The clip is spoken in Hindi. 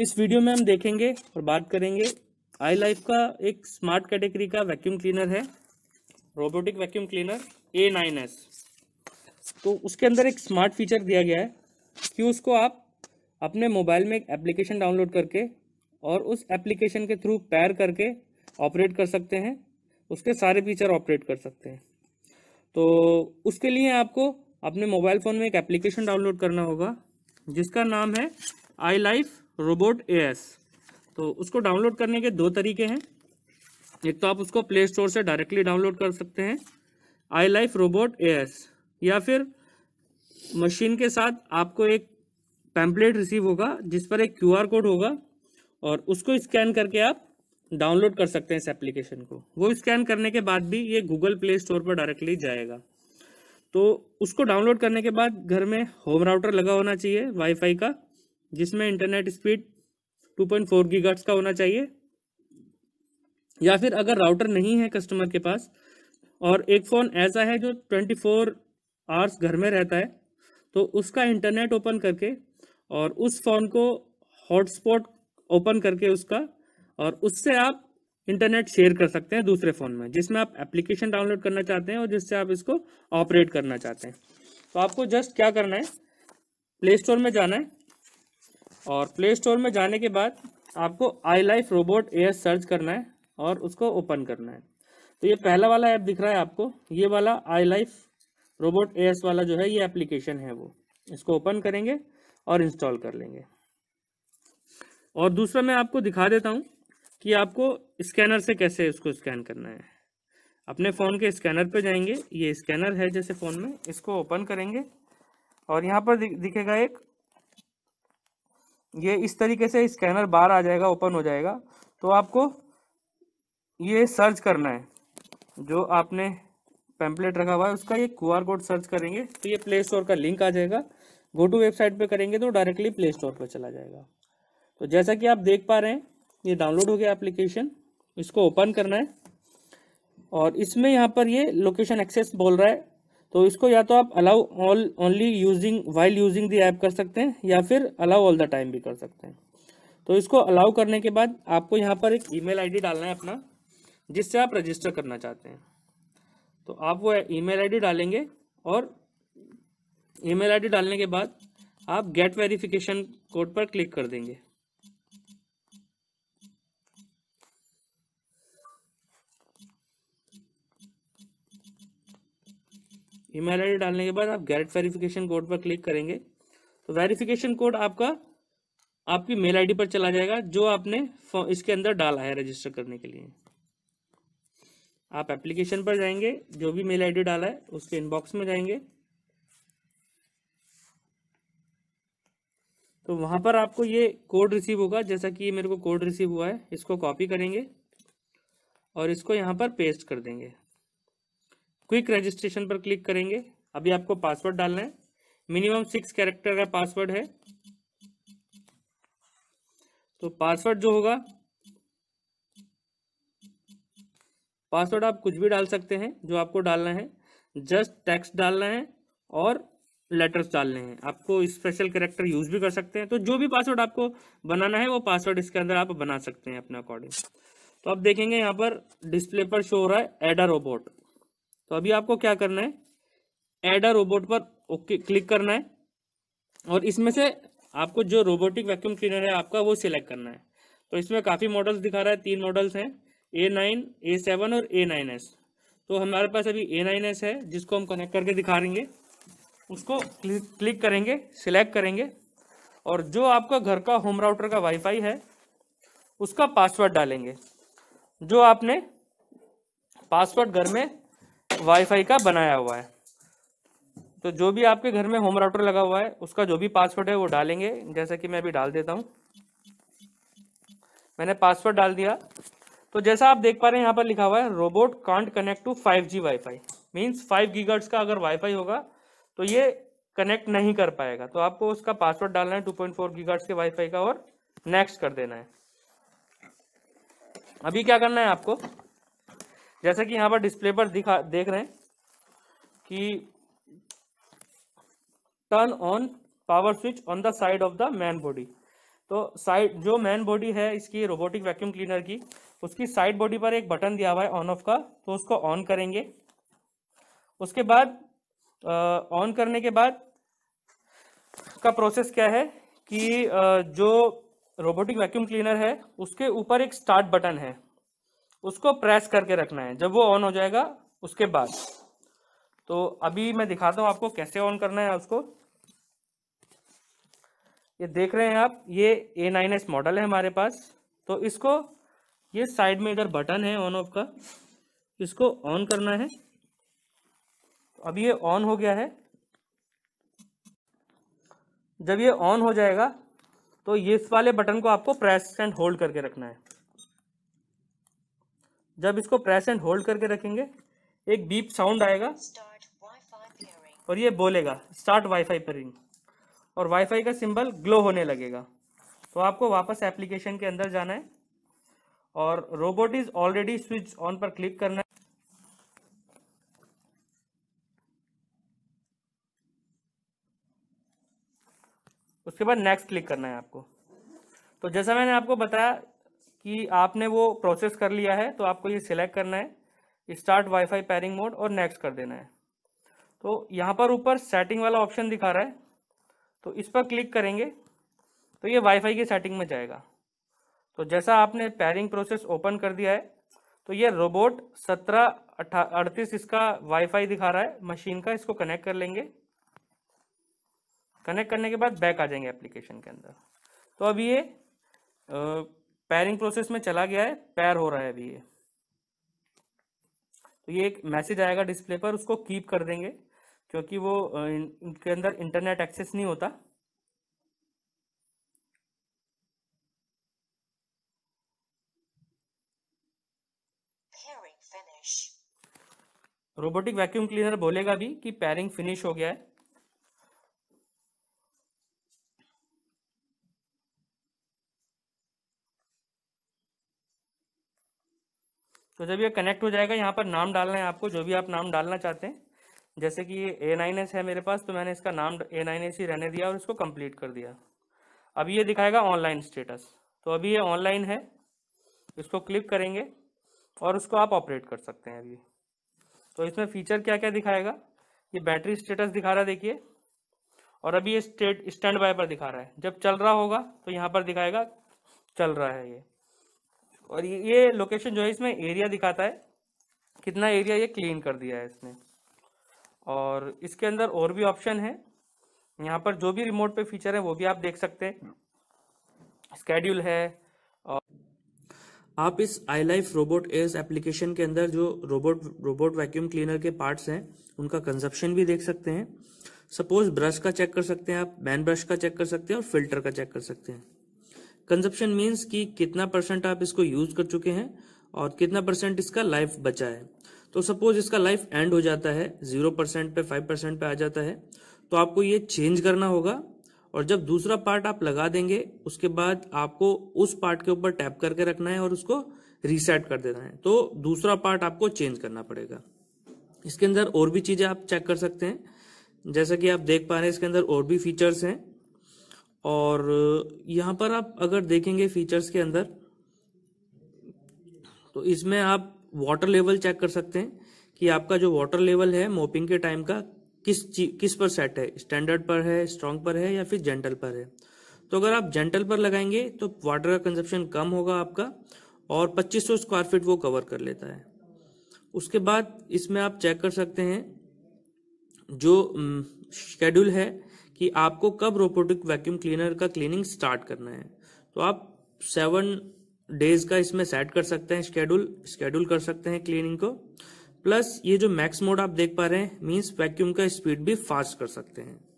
इस वीडियो में हम देखेंगे और बात करेंगे आई लाइफ का एक स्मार्ट कैटेगरी का वैक्यूम क्लीनर है robotic vacuum cleaner A nine S तो उसके अंदर एक स्मार्ट फीचर दिया गया है कि उसको आप अपने मोबाइल में एक एप्लीकेशन डाउनलोड करके और उस एप्लीकेशन के थ्रू पैर करके ऑपरेट कर सकते हैं उसके सारे फीचर ऑपरेट कर सकते हैं तो उसके लिए आपको अपने मोबाइल फ़ोन में एक एप्लीकेशन डाउनलोड करना होगा जिसका नाम है आई लाइफ रोबोट ए तो उसको डाउनलोड करने के दो तरीके हैं एक तो आप उसको प्ले स्टोर से डायरेक्टली डाउनलोड कर सकते हैं आई लाइफ रोबोट ए या फिर मशीन के साथ आपको एक पैम्पलेट रिसीव होगा जिस पर एक क्यूआर कोड होगा और उसको स्कैन करके आप डाउनलोड कर सकते हैं इस एप्लीकेशन को वो स्कैन करने के बाद भी ये गूगल प्ले स्टोर पर डायरेक्टली जाएगा तो उसको डाउनलोड करने के बाद घर में होम राउटर लगा होना चाहिए वाईफाई का जिसमें इंटरनेट स्पीड 2.4 पॉइंट का होना चाहिए या फिर अगर राउटर नहीं है कस्टमर के पास और एक फ़ोन ऐसा है जो 24 फोर आवर्स घर में रहता है तो उसका इंटरनेट ओपन करके और उस फ़ोन को हॉटस्पॉट ओपन करके उसका और उससे आप इंटरनेट शेयर कर सकते हैं दूसरे फ़ोन में जिसमें आप एप्लीकेशन डाउनलोड करना चाहते हैं और जिससे आप इसको ऑपरेट करना चाहते हैं तो आपको जस्ट क्या करना है प्ले स्टोर में जाना है और प्ले स्टोर में जाने के बाद आपको I life robot A search करना है और उसको ओपन करना है तो ये पहला वाला ऐप दिख रहा है आपको ये वाला आई लाइफ रोबोट ए वाला जो है ये एप्लीकेशन है वो इसको ओपन करेंगे और इंस्टॉल कर लेंगे और दूसरा मैं आपको दिखा देता हूँ कि आपको स्कैनर से कैसे इसको स्कैन करना है अपने फ़ोन के स्कैनर पर जाएंगे ये स्कैनर है जैसे फ़ोन में इसको ओपन करेंगे और यहाँ पर दिखेगा एक ये इस तरीके से स्कैनर बाहर आ जाएगा ओपन हो जाएगा तो आपको ये सर्च करना है जो आपने पैम्पलेट रखा हुआ है उसका ये क्यू कोड सर्च करेंगे तो ये प्ले स्टोर का लिंक आ जाएगा गो टू वेबसाइट पे करेंगे तो डायरेक्टली प्ले स्टोर पर चला जाएगा तो जैसा कि आप देख पा रहे हैं ये डाउनलोड हो गया एप्लीकेशन इसको ओपन करना है और इसमें यहाँ पर ये लोकेशन एक्सेस बोल रहा है तो इसको या तो आप allow all only using while using the app कर सकते हैं या फिर अलाउ ऑल द टाइम भी कर सकते हैं तो इसको अलाउ करने के बाद आपको यहाँ पर एक ईमेल आईडी डालना है अपना जिससे आप रजिस्टर करना चाहते हैं तो आप वो ईमेल आईडी डालेंगे और ईमेल आईडी डालने के बाद आप गेट वेरिफिकेशन कोड पर क्लिक कर देंगे ईमेल आईडी डालने के बाद आप गैरेट वेरिफिकेशन कोड पर क्लिक करेंगे तो वेरिफिकेशन कोड आपका आपकी मेल आईडी पर चला जाएगा जो आपने इसके अंदर डाला है रजिस्टर करने के लिए आप एप्लीकेशन पर जाएंगे जो भी मेल आईडी डाला है उसके इनबॉक्स में जाएंगे तो वहाँ पर आपको ये कोड रिसीव होगा जैसा कि मेरे को कोड रिसीव हुआ है इसको कॉपी करेंगे और इसको यहाँ पर पेस्ट कर देंगे क्विक रजिस्ट्रेशन पर क्लिक करेंगे अभी आपको पासवर्ड डालना है मिनिमम सिक्स कैरेक्टर का पासवर्ड है तो पासवर्ड जो होगा पासवर्ड आप कुछ भी डाल सकते हैं जो आपको डालना है जस्ट टेक्स्ट डालना है और लेटर्स डालने हैं आपको स्पेशल कैरेक्टर यूज भी कर सकते हैं तो जो भी पासवर्ड आपको बनाना है वो पासवर्ड इसके अंदर आप बना सकते हैं अपने अकॉर्डिंग तो आप देखेंगे यहाँ पर डिस्प्ले पर शो हो रहा है एडा रोबोट तो अभी आपको क्या करना है एड अ रोबोट पर ओके क्लिक करना है और इसमें से आपको जो रोबोटिक वैक्यूम क्लीनर है आपका वो सिलेक्ट करना है तो इसमें काफ़ी मॉडल्स दिखा रहा है तीन मॉडल्स हैं ए नाइन ए सेवन और ए नाइन एस तो हमारे पास अभी ए नाइन एस है जिसको हम कनेक्ट करके दिखा देंगे उसको क्लिक क्लिक करेंगे सिलेक्ट करेंगे और जो आपका घर का होम राउटर का वाईफाई है उसका पासवर्ड डालेंगे जो आपने पासवर्ड घर में वाईफाई का बनाया हुआ है तो जो भी आपके घर में होम राउटर लगा हुआ है उसका जो भी पासवर्ड है वो डालेंगे जैसा कि मैं अभी डाल देता हूँ मैंने पासवर्ड डाल दिया तो जैसा आप देख पा रहे हैं यहाँ पर लिखा हुआ है robot can't connect to 5G G wifi means five का अगर वाईफाई होगा तो ये कनेक्ट नहीं कर पाएगा तो आपको उसका पासवर्ड डालना है टू पॉइंट फोर के वाईफाई का और नेक्स्ट कर देना है अभी क्या करना है आपको जैसे कि यहाँ पर डिस्प्ले पर दिखा देख रहे हैं कि turn on power switch on the side of the main body तो साइड जो मैन बॉडी है इसकी रोबोटिक वैक्यूम क्लीनर की उसकी साइड बॉडी पर एक बटन दिया हुआ है ऑन ऑफ का तो उसको ऑन करेंगे उसके बाद ऑन करने के बाद का प्रोसेस क्या है कि आ, जो रोबोटिक वैक्यूम क्लीनर है उसके ऊपर एक स्टार्ट बटन है उसको प्रेस करके रखना है जब वो ऑन हो जाएगा उसके बाद तो अभी मैं दिखाता हूँ आपको कैसे ऑन करना है उसको ये देख रहे हैं आप ये ए नाइन एस मॉडल है हमारे पास तो इसको ये साइड में इधर बटन है ऑन ऑफ का इसको ऑन करना है तो ये ऑन हो गया है जब ये ऑन हो जाएगा तो ये इस वाले बटन को आपको प्रेस एंड होल्ड करके रखना है जब इसको प्रेस एंड होल्ड करके रखेंगे एक बीप साउंड आएगा और ये बोलेगा स्टार्ट वाईफाई रिंग और वाईफाई का सिंबल ग्लो होने लगेगा तो आपको वापस एप्लीकेशन के अंदर जाना है और robot is already switch on पर क्लिक करना है उसके बाद नेक्स्ट क्लिक करना है आपको तो जैसा मैंने आपको बताया कि आपने वो प्रोसेस कर लिया है तो आपको ये सिलेक्ट करना है स्टार्ट वाईफाई पैरिंग मोड और नेक्स्ट कर देना है तो यहाँ पर ऊपर सेटिंग वाला ऑप्शन दिखा रहा है तो इस पर क्लिक करेंगे तो ये वाईफाई की सेटिंग में जाएगा तो जैसा आपने पैरिंग प्रोसेस ओपन कर दिया है तो ये रोबोट सत्रह अट्ठा अड़तीस इसका वाईफाई दिखा रहा है मशीन का इसको कनेक्ट कर लेंगे कनेक्ट करने के बाद बैक आ जाएंगे एप्लीकेशन के अंदर तो अब ये पैरिंग प्रोसेस में चला गया है पैर हो रहा है अभी ये तो ये एक मैसेज आएगा डिस्प्ले पर उसको कीप कर देंगे क्योंकि वो इनके अंदर इंटरनेट एक्सेस नहीं होता रोबोटिक वैक्यूम क्लीनर बोलेगा भी कि पैरिंग फिनिश हो गया है तो जब ये कनेक्ट हो जाएगा यहाँ पर नाम डालना है आपको जो भी आप नाम डालना चाहते हैं जैसे कि ये ए नाइन एस है मेरे पास तो मैंने इसका नाम ए नाइन एस ही रहने दिया और इसको कंप्लीट कर दिया अब ये दिखाएगा ऑनलाइन स्टेटस तो अभी ये ऑनलाइन है इसको क्लिक करेंगे और उसको आप ऑपरेट कर सकते हैं अभी तो इसमें फीचर क्या क्या दिखाएगा ये बैटरी स्टेटस दिखा रहा देखिए और अभी ये स्टेट स्टैंड बाय पर दिखा रहा है जब चल रहा होगा तो यहाँ पर दिखाएगा चल रहा है ये और ये लोकेशन जो है इसमें एरिया दिखाता है कितना एरिया ये क्लीन कर दिया है इसने और इसके अंदर और भी ऑप्शन है यहाँ पर जो भी रिमोट पे फीचर है वो भी आप देख सकते हैं स्केड्यूल है और आप इस I life robot as application के अंदर जो रोबोट रोबोट वैक्यूम क्लीनर के पार्ट्स हैं उनका कंजप्शन भी देख सकते हैं सपोज ब्रश का चेक कर सकते हैं आप मैन ब्रश का चेक कर सकते हैं और फिल्टर का चेक कर सकते हैं कंजप्शन मीन्स कि कितना परसेंट आप इसको यूज कर चुके हैं और कितना परसेंट इसका लाइफ बचा है तो सपोज इसका लाइफ एंड हो जाता है जीरो परसेंट पे फाइव परसेंट पे आ जाता है तो आपको ये चेंज करना होगा और जब दूसरा पार्ट आप लगा देंगे उसके बाद आपको उस पार्ट के ऊपर टैप करके रखना है और उसको रीसेट कर देना है तो दूसरा पार्ट आपको चेंज करना पड़ेगा इसके अंदर और भी चीजें आप चेक कर सकते हैं जैसा कि आप देख पा रहे हैं इसके अंदर और भी फीचर्स हैं और यहाँ पर आप अगर देखेंगे फीचर्स के अंदर तो इसमें आप वाटर लेवल चेक कर सकते हैं कि आपका जो वाटर लेवल है मोपिंग के टाइम का किस किस पर सेट है स्टैंडर्ड पर है स्ट्रॉन्ग पर है या फिर जेंटल पर है तो अगर आप जेंटल पर लगाएंगे तो वाटर का कंजप्शन कम होगा आपका और 2500 स्क्वायर फीट वो कवर कर लेता है उसके बाद इसमें आप चेक कर सकते हैं जो शेड्यूल है कि आपको कब रोबोटिक वैक्यूम क्लीनर का क्लीनिंग स्टार्ट करना है तो आप सेवन डेज का इसमें सेट कर सकते हैं स्केड्यूल स्केड्यूल कर सकते हैं क्लीनिंग को प्लस ये जो मैक्स मोड आप देख पा रहे हैं मीन्स वैक्यूम का स्पीड भी फास्ट कर सकते हैं